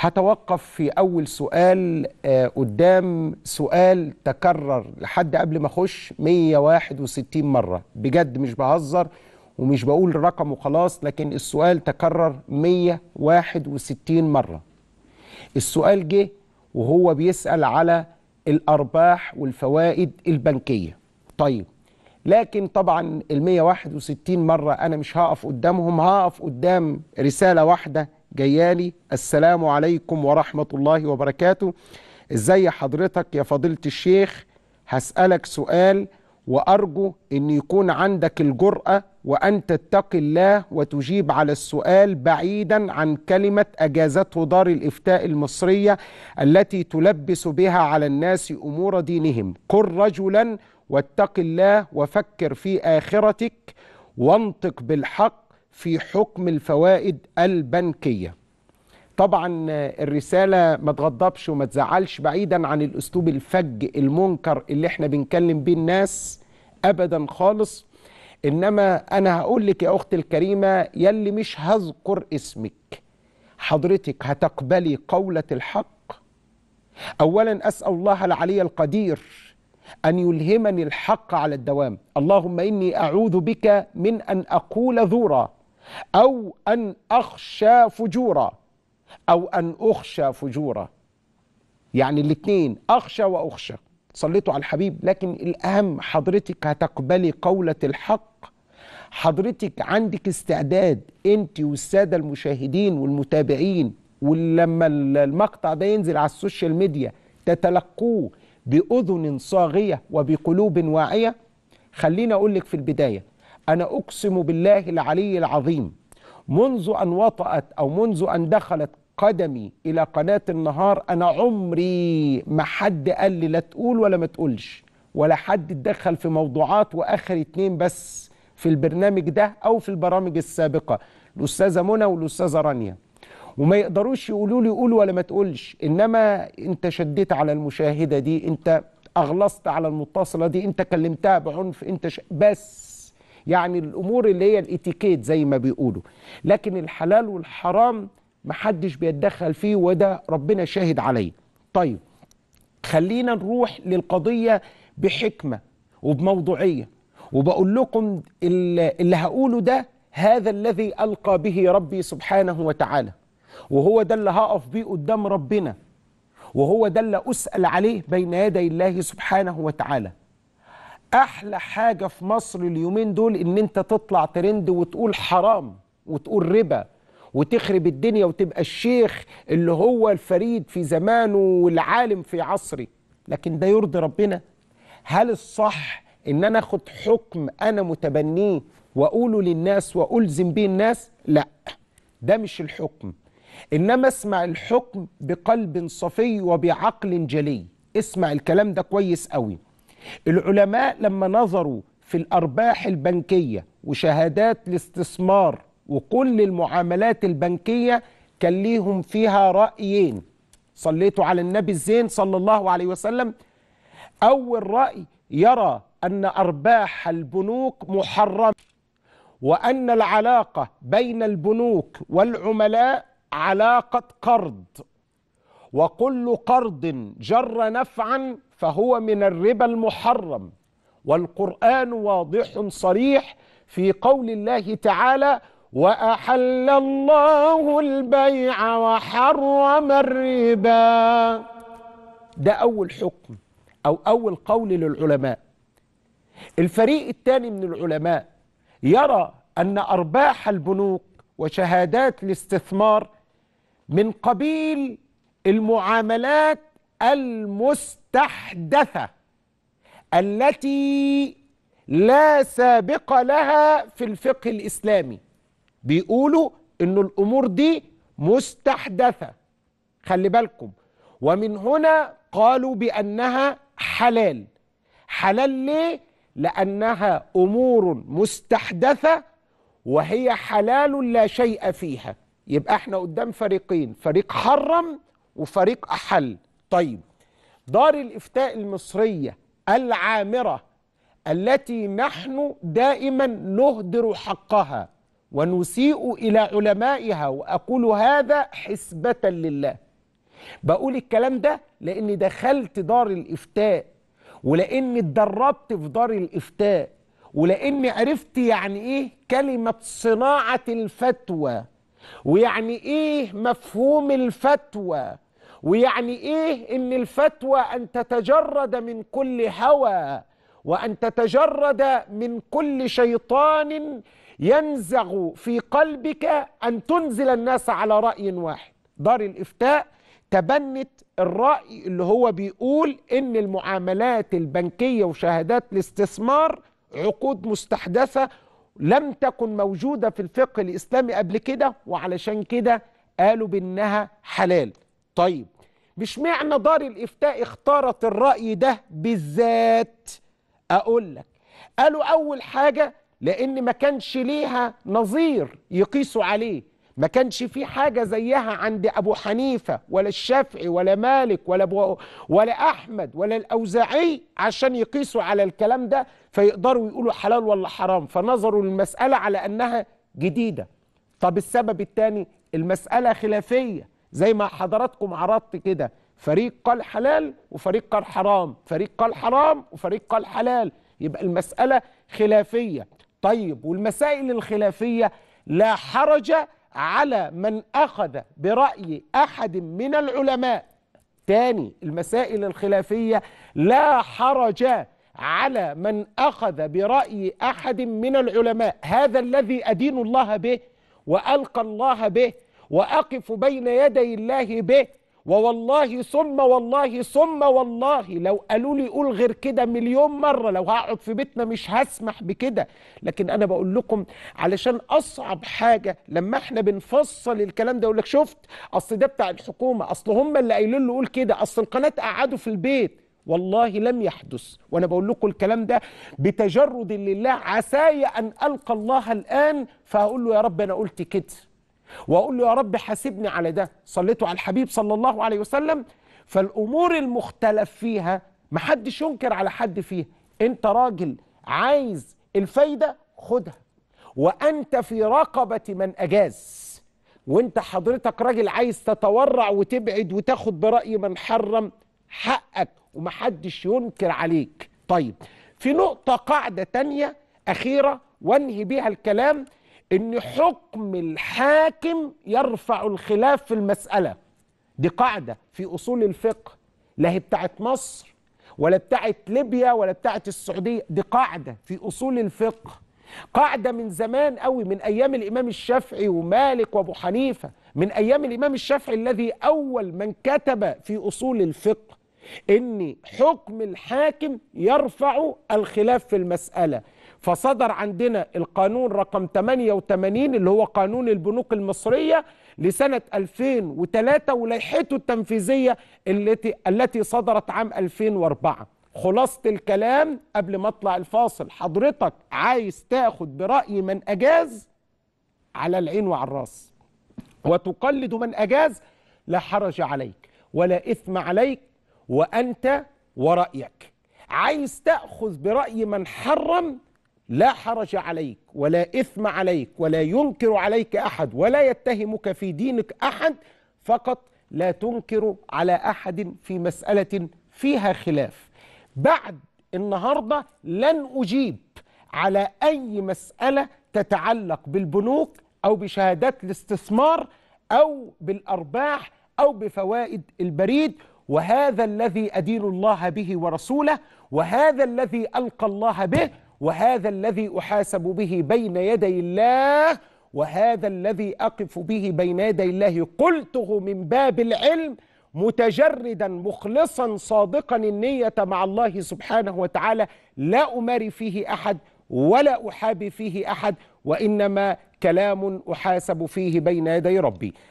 هتوقف في أول سؤال آه، قدام سؤال تكرر لحد قبل ما أخش 161 مرة بجد مش بهزر ومش بقول رقم وخلاص لكن السؤال تكرر 161 مرة السؤال جه وهو بيسأل على الأرباح والفوائد البنكية طيب لكن طبعا ال 161 مرة أنا مش هقف قدامهم هقف قدام رسالة واحدة جياني السلام عليكم ورحمة الله وبركاته ازي حضرتك يا فضيلة الشيخ هسألك سؤال وأرجو أن يكون عندك الجرأة وأن تتقي الله وتجيب على السؤال بعيدا عن كلمة أجازته دار الإفتاء المصرية التي تلبس بها على الناس أمور دينهم كن رجلا واتق الله وفكر في آخرتك وانطق بالحق في حكم الفوائد البنكية طبعا الرسالة ما تغضبش وما تزعلش بعيدا عن الأسلوب الفج المنكر اللي احنا بنكلم بيه الناس أبدا خالص إنما أنا هقول لك يا أختي الكريمة يلي مش هذكر اسمك حضرتك هتقبلي قولة الحق أولا أسأل الله العلي القدير أن يلهمني الحق على الدوام اللهم إني أعوذ بك من أن أقول زورا أو أن أخشى فجورا أو أن أخشى فجورا يعني الاثنين أخشى وأخشى صليتوا على الحبيب لكن الأهم حضرتك هتقبلي قولة الحق حضرتك عندك استعداد أنت والسادة المشاهدين والمتابعين ولما المقطع ده ينزل على السوشيال ميديا تتلقوه بأذن صاغية وبقلوب واعية خليني أقول لك في البداية أنا أقسم بالله العلي العظيم منذ أن وطأت أو منذ أن دخلت قدمي إلى قناة النهار أنا عمري ما حد قال لي لا تقول ولا ما تقولش ولا حد اتدخل في موضوعات وآخر اتنين بس في البرنامج ده أو في البرامج السابقة الأستاذة منى والأستاذة رانيا وما يقدروش يقولوا لي قول ولا ما تقولش إنما أنت شديت على المشاهدة دي أنت أغلظت على المتصلة دي أنت كلمتها بعنف أنت ش... بس يعني الامور اللي هي الاتيكيت زي ما بيقولوا لكن الحلال والحرام محدش بيتدخل فيه وده ربنا شاهد عليه طيب خلينا نروح للقضيه بحكمه وبموضوعيه وبقول لكم اللي هقوله ده هذا الذي القى به ربي سبحانه وتعالى وهو ده اللي هقف بيه قدام ربنا وهو ده اللي اسال عليه بين يدي الله سبحانه وتعالى احلى حاجه في مصر اليومين دول ان انت تطلع ترند وتقول حرام وتقول ربا وتخرب الدنيا وتبقى الشيخ اللي هو الفريد في زمانه والعالم في عصره لكن ده يرضي ربنا هل الصح ان انا اخد حكم انا متبنيه واقوله للناس والزم بيه الناس لا ده مش الحكم انما اسمع الحكم بقلب صفي وبعقل جلي اسمع الكلام ده كويس قوي العلماء لما نظروا في الأرباح البنكية وشهادات الاستثمار وكل المعاملات البنكية كان ليهم فيها رأيين صليتوا على النبي الزين صلى الله عليه وسلم أول رأي يرى أن أرباح البنوك محرمة وأن العلاقة بين البنوك والعملاء علاقة قرض وكل قرض جر نفعا فهو من الربا المحرم والقرآن واضح صريح في قول الله تعالى وأحل الله البيع وحرم الربا ده أول حكم أو أول قول للعلماء الفريق الثاني من العلماء يرى أن أرباح البنوك وشهادات الاستثمار من قبيل المعاملات المستحدثة التي لا سابق لها في الفقه الإسلامي بيقولوا أن الأمور دي مستحدثة خلي بالكم ومن هنا قالوا بأنها حلال حلال ليه؟ لأنها أمور مستحدثة وهي حلال لا شيء فيها يبقى احنا قدام فريقين فريق حرم وفريق أحل طيب دار الافتاء المصريه العامره التي نحن دائما نهدر حقها ونسيء الى علمائها واقول هذا حسبه لله بقول الكلام ده لاني دخلت دار الافتاء ولاني اتدربت في دار الافتاء ولاني عرفت يعني ايه كلمه صناعه الفتوى ويعني ايه مفهوم الفتوى ويعني ايه ان الفتوى ان تتجرد من كل هوى وان تتجرد من كل شيطان ينزغ في قلبك ان تنزل الناس على راي واحد دار الافتاء تبنت الراي اللي هو بيقول ان المعاملات البنكيه وشهادات الاستثمار عقود مستحدثه لم تكن موجوده في الفقه الاسلامي قبل كده وعلشان كده قالوا بانها حلال طيب مش معنى دار الإفتاء اختارت الرأي ده بالذات أقول لك قالوا أول حاجة لأن ما كانش ليها نظير يقيسوا عليه ما كانش في حاجة زيها عند أبو حنيفة ولا الشافعي ولا مالك ولا أبو ولا أحمد ولا الأوزاعي عشان يقيسوا على الكلام ده فيقدروا يقولوا حلال ولا حرام فنظروا للمسألة على أنها جديدة طب السبب الثاني المسألة خلافية زي ما حضراتكم عرضت كده فريق قال حلال وفريق قال حرام فريق قال حرام وفريق قال حلال يبقى المسألة خلافية طيب والمسائل الخلافية لا حرج على من أخذ برأي أحد من العلماء تاني المسائل الخلافية لا حرج على من أخذ برأي أحد من العلماء هذا الذي أدين الله به وألقى الله به وأقف بين يدي الله به ووالله ثم والله ثم والله لو قالوا لي قول غير كده مليون مرة لو هقعد في بيتنا مش هسمح بكده لكن أنا بقول لكم علشان أصعب حاجة لما احنا بنفصل الكلام ده يقول لك شفت أصل ده بتاع الحكومة أصل هم اللي قايلين له قول كده أصل القناة قعدوا في البيت والله لم يحدث وأنا بقول لكم الكلام ده بتجرد لله عساي أن ألقى الله الآن فهقول له يا رب أنا قلت كده واقول له يا رب حاسبني على ده صليته على الحبيب صلى الله عليه وسلم فالامور المختلف فيها ما حدش ينكر على حد فيها انت راجل عايز الفايده خدها وانت في رقبه من اجاز وانت حضرتك راجل عايز تتورع وتبعد وتاخد براي من حرم حقك ومحدش ينكر عليك طيب في نقطه قاعده تانية اخيره وانهي بيها الكلام ان حكم الحاكم يرفع الخلاف في المسألة دي قاعدة في أصول الفقه لا هي بتاعت مصر ولا بتاعت ليبيا ولا بتاعت السعودية دي قاعدة في أصول الفقه قاعدة من زمان قوي من أيام الإمام الشافعي ومالك وأبو حنيفة من أيام الإمام الشافعي الذي أول من كتب في أصول الفقه إن حكم الحاكم يرفع الخلاف في المسألة فصدر عندنا القانون رقم 88 اللي هو قانون البنوك المصرية لسنة 2003 ولائحته التنفيذية التي التي صدرت عام 2004 خلاصة الكلام قبل ما اطلع الفاصل حضرتك عايز تاخد برأي من أجاز على العين وعلى الراس وتقلد من أجاز لا حرج عليك ولا إثم عليك وأنت ورأيك عايز تأخذ برأي من حرم لا حرج عليك ولا إثم عليك ولا ينكر عليك أحد ولا يتهمك في دينك أحد فقط لا تنكر على أحد في مسألة فيها خلاف بعد النهاردة لن أجيب على أي مسألة تتعلق بالبنوك أو بشهادات الاستثمار أو بالأرباح أو بفوائد البريد وهذا الذي أدين الله به ورسوله وهذا الذي ألقى الله به وهذا الذي أحاسب به بين يدي الله وهذا الذي أقف به بين يدي الله قلته من باب العلم متجردا مخلصا صادقا النية مع الله سبحانه وتعالى لا أماري فيه أحد ولا أحابي فيه أحد وإنما كلام أحاسب فيه بين يدي ربي